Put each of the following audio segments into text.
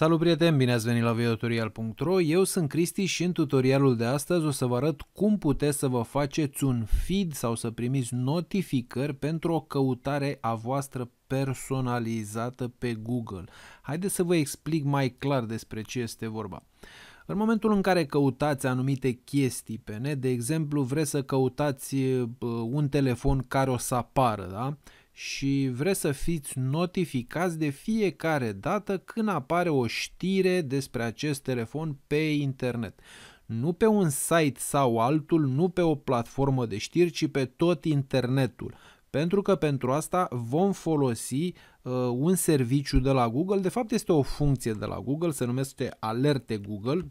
Salut prieteni, bine ați venit la videotutorial.ro, eu sunt Cristi și în tutorialul de astăzi o să vă arăt cum puteți să vă faceți un feed sau să primiți notificări pentru o căutare a voastră personalizată pe Google. Haideți să vă explic mai clar despre ce este vorba. În momentul în care căutați anumite chestii pe net, de exemplu vreți să căutați un telefon care o să apară, da? și vreți să fiți notificați de fiecare dată când apare o știre despre acest telefon pe internet. Nu pe un site sau altul, nu pe o platformă de știri, ci pe tot internetul. Pentru că pentru asta vom folosi uh, un serviciu de la Google, de fapt este o funcție de la Google, se numește Alerte Google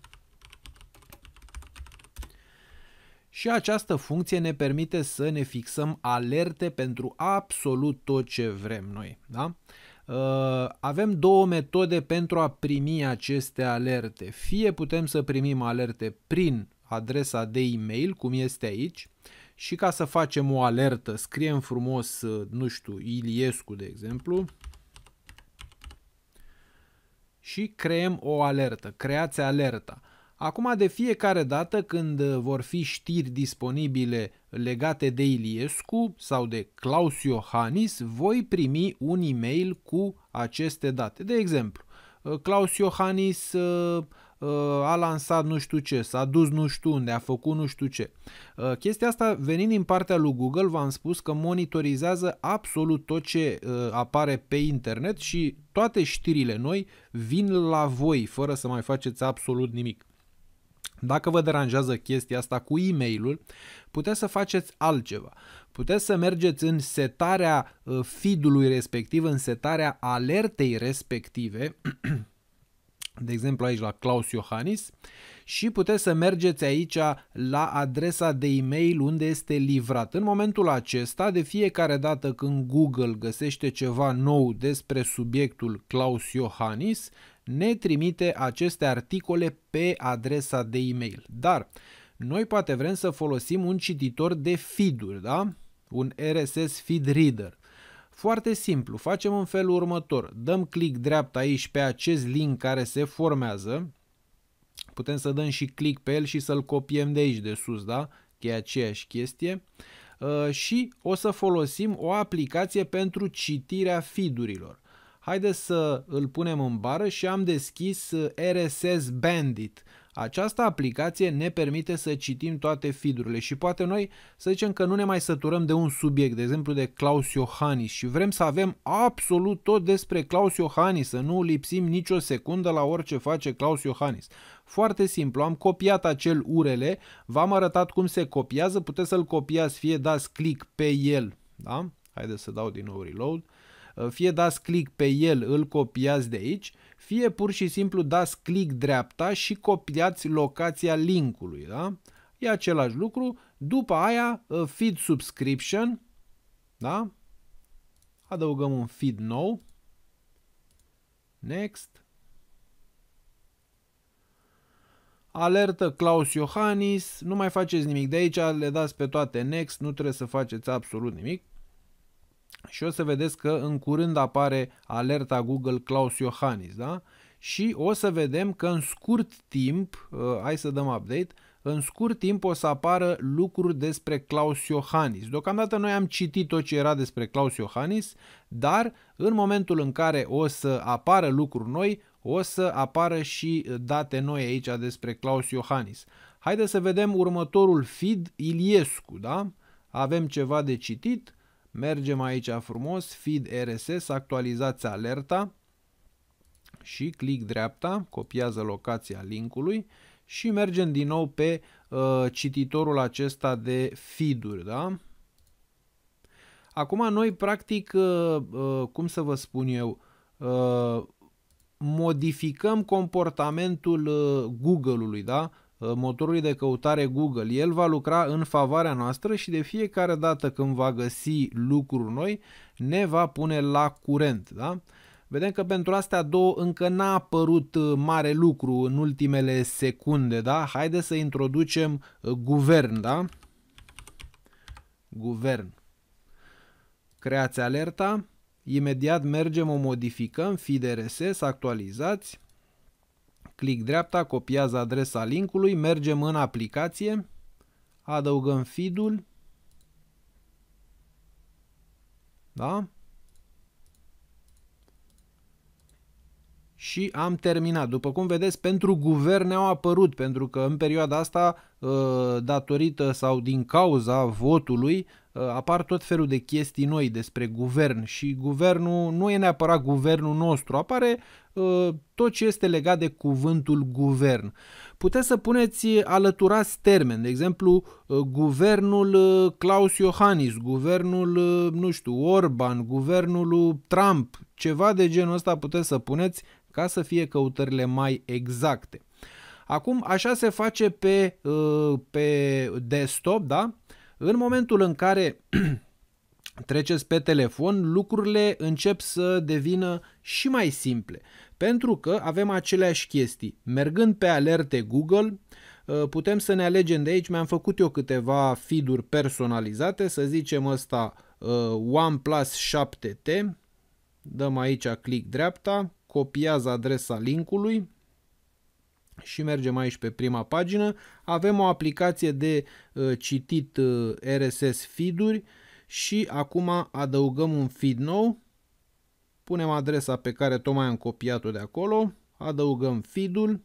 și această funcție ne permite să ne fixăm alerte pentru absolut tot ce vrem noi. Da? Uh, avem două metode pentru a primi aceste alerte. Fie putem să primim alerte prin adresa de e-mail, cum este aici, și ca să facem o alertă, scriem frumos, uh, nu știu, Iliescu, de exemplu, și creăm o alertă. Creați alerta. Acum, de fiecare dată când uh, vor fi știri disponibile legate de Iliescu sau de Claus Iohannis, voi primi un e-mail cu aceste date. De exemplu, uh, Claus Iohannis uh, a lansat nu știu ce, s-a dus nu știu unde, a făcut nu știu ce. Chestia asta, venind din partea lui Google, v-am spus că monitorizează absolut tot ce apare pe internet și toate știrile noi vin la voi, fără să mai faceți absolut nimic. Dacă vă deranjează chestia asta cu e mail puteți să faceți altceva. Puteți să mergeți în setarea ă, feed-ului respectiv, în setarea alertei respective, de exemplu aici la Claus Iohannis, și puteți să mergeți aici la adresa de e-mail unde este livrat. În momentul acesta, de fiecare dată când Google găsește ceva nou despre subiectul Claus Iohannis, ne trimite aceste articole pe adresa de e-mail. Dar noi poate vrem să folosim un cititor de feed-uri, da? Un RSS feed reader. Foarte simplu, facem în felul următor. Dăm click dreapta aici pe acest link care se formează. Putem să dăm și click pe el și să-l copiem de aici de sus, da? e aceeași chestie. Uh, și o să folosim o aplicație pentru citirea feed-urilor haideți să îl punem în bară și am deschis uh, RSS Bandit. Această aplicație ne permite să citim toate feed-urile și poate noi să zicem că nu ne mai săturăm de un subiect, de exemplu de Claus Iohannis și vrem să avem absolut tot despre Claus Iohannis, să nu lipsim nicio secundă la orice face Claus Iohannis. Foarte simplu, am copiat acel URL, v-am arătat cum se copiază, puteți să-l copiați fie dați click pe el, da? Haideți să dau din nou reload fie dați click pe el, îl copiați de aici, fie pur și simplu dați click dreapta și copiați locația linkului, da? E același lucru, după aia uh, feed subscription, da? Adăugăm un feed nou, next, alertă Claus Iohannis, nu mai faceți nimic de aici, le dați pe toate next, nu trebuie să faceți absolut nimic și o să vedeți că în curând apare alerta Google Klaus Iohannis, da? Și o să vedem că în scurt timp, uh, hai să dăm update, în scurt timp o să apară lucruri despre Klaus Iohannis. Deocamdată noi am citit tot ce era despre Klaus Iohannis, dar în momentul în care o să apară lucruri noi, o să apară și date noi aici despre Klaus Iohannis. Haideți să vedem următorul feed, Iliescu, da? Avem ceva de citit. Mergem aici frumos, feed RSS, actualizați alerta și clic dreapta, copiază locația linkului și mergem din nou pe uh, cititorul acesta de feed-uri, da? Acum noi practic, uh, uh, cum să vă spun eu, uh, modificăm comportamentul uh, Google-ului, da? Uh, motorului de căutare Google. El va lucra în favoarea noastră și de fiecare dată când va găsi lucruri noi, ne va pune la curent. Da? Vedem că pentru astea două încă n-a apărut uh, mare lucru în ultimele secunde. Da? Haide să introducem uh, guvern. Da? Guvern. Creați alerta. Imediat mergem, o modificăm, de RSS, actualizați clic dreapta, copiază adresa linkului, mergem în aplicație, adăugăm feed-ul, da? și am terminat. După cum vedeți, pentru guverne au apărut, pentru că în perioada asta, ă, datorită sau din cauza votului, Uh, apar tot felul de chestii noi despre guvern și guvernul nu e neapărat guvernul nostru, apare uh, tot ce este legat de cuvântul guvern. Puteți să puneți alăturați termeni, de exemplu, uh, guvernul Claus Iohannis, guvernul, nu știu, Orban, guvernul Trump, ceva de genul ăsta puteți să puneți ca să fie căutările mai exacte. Acum, așa se face pe, pe desktop, da? În momentul în care treceți pe telefon, lucrurile încep să devină și mai simple, pentru că avem aceleași chestii. Mergând pe alerte Google, uh, putem să ne alegem de aici, mi-am făcut eu câteva feed-uri personalizate, să zicem ăsta uh, OnePlus 7T, dăm aici click dreapta, copiază adresa linkului, și mergem aici pe prima pagină, avem o aplicație de uh, citit uh, RSS feed-uri și acum adăugăm un feed nou, punem adresa pe care tocmai am copiat-o de acolo, adăugăm feed-ul,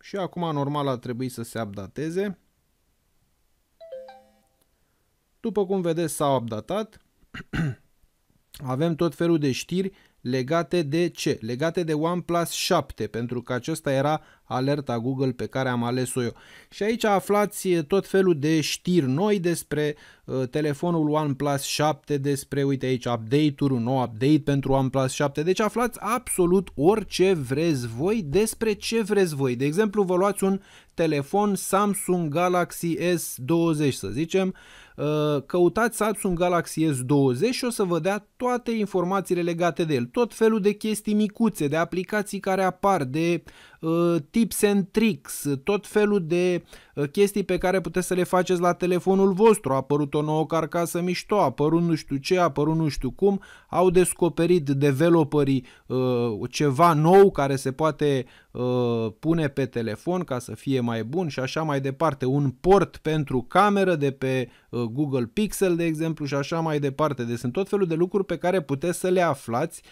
și acum normal ar trebui să se updateze. După cum vedeți s-a updatat. avem tot felul de știri legate de ce? Legate de OnePlus 7, pentru că acesta era alerta Google pe care am ales-o eu. Și aici aflați eh, tot felul de știri noi despre uh, telefonul OnePlus 7, despre, uite aici, update-uri, un nou update pentru OnePlus 7. Deci aflați absolut orice vreți voi despre ce vreți voi. De exemplu, vă luați un telefon Samsung Galaxy S20, să zicem, uh, Uh, căutați Samsung Galaxy S20 și o să vă dea toate informațiile legate de el, tot felul de chestii micuțe, de aplicații care apar, de uh, Uh, tips and tricks, tot felul de uh, chestii pe care puteți să le faceți la telefonul vostru. A apărut o nouă carcasă mișto, a apărut nu știu ce, a apărut nu știu cum, au descoperit developerii uh, ceva nou care se poate pune pe telefon ca să fie mai bun și așa mai departe. Un port pentru cameră de pe Google Pixel, de exemplu, și așa mai departe. Deci sunt tot felul de lucruri pe care puteți să le aflați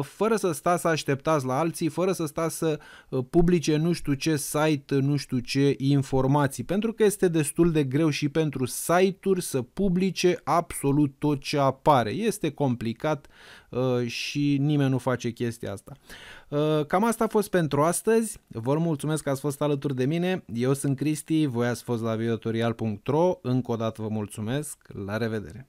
fără să stați să așteptați la alții, fără să stați să Uh, publice nu știu ce site, nu știu ce informații, pentru că este destul de greu și pentru site-uri să publice absolut tot ce apare. Este complicat uh, și nimeni nu face chestia asta. Uh, cam asta a fost pentru astăzi. Vă mulțumesc că ați fost alături de mine. Eu sunt Cristi, voi ați fost la videotorial.ro. Încă o dată vă mulțumesc. La revedere!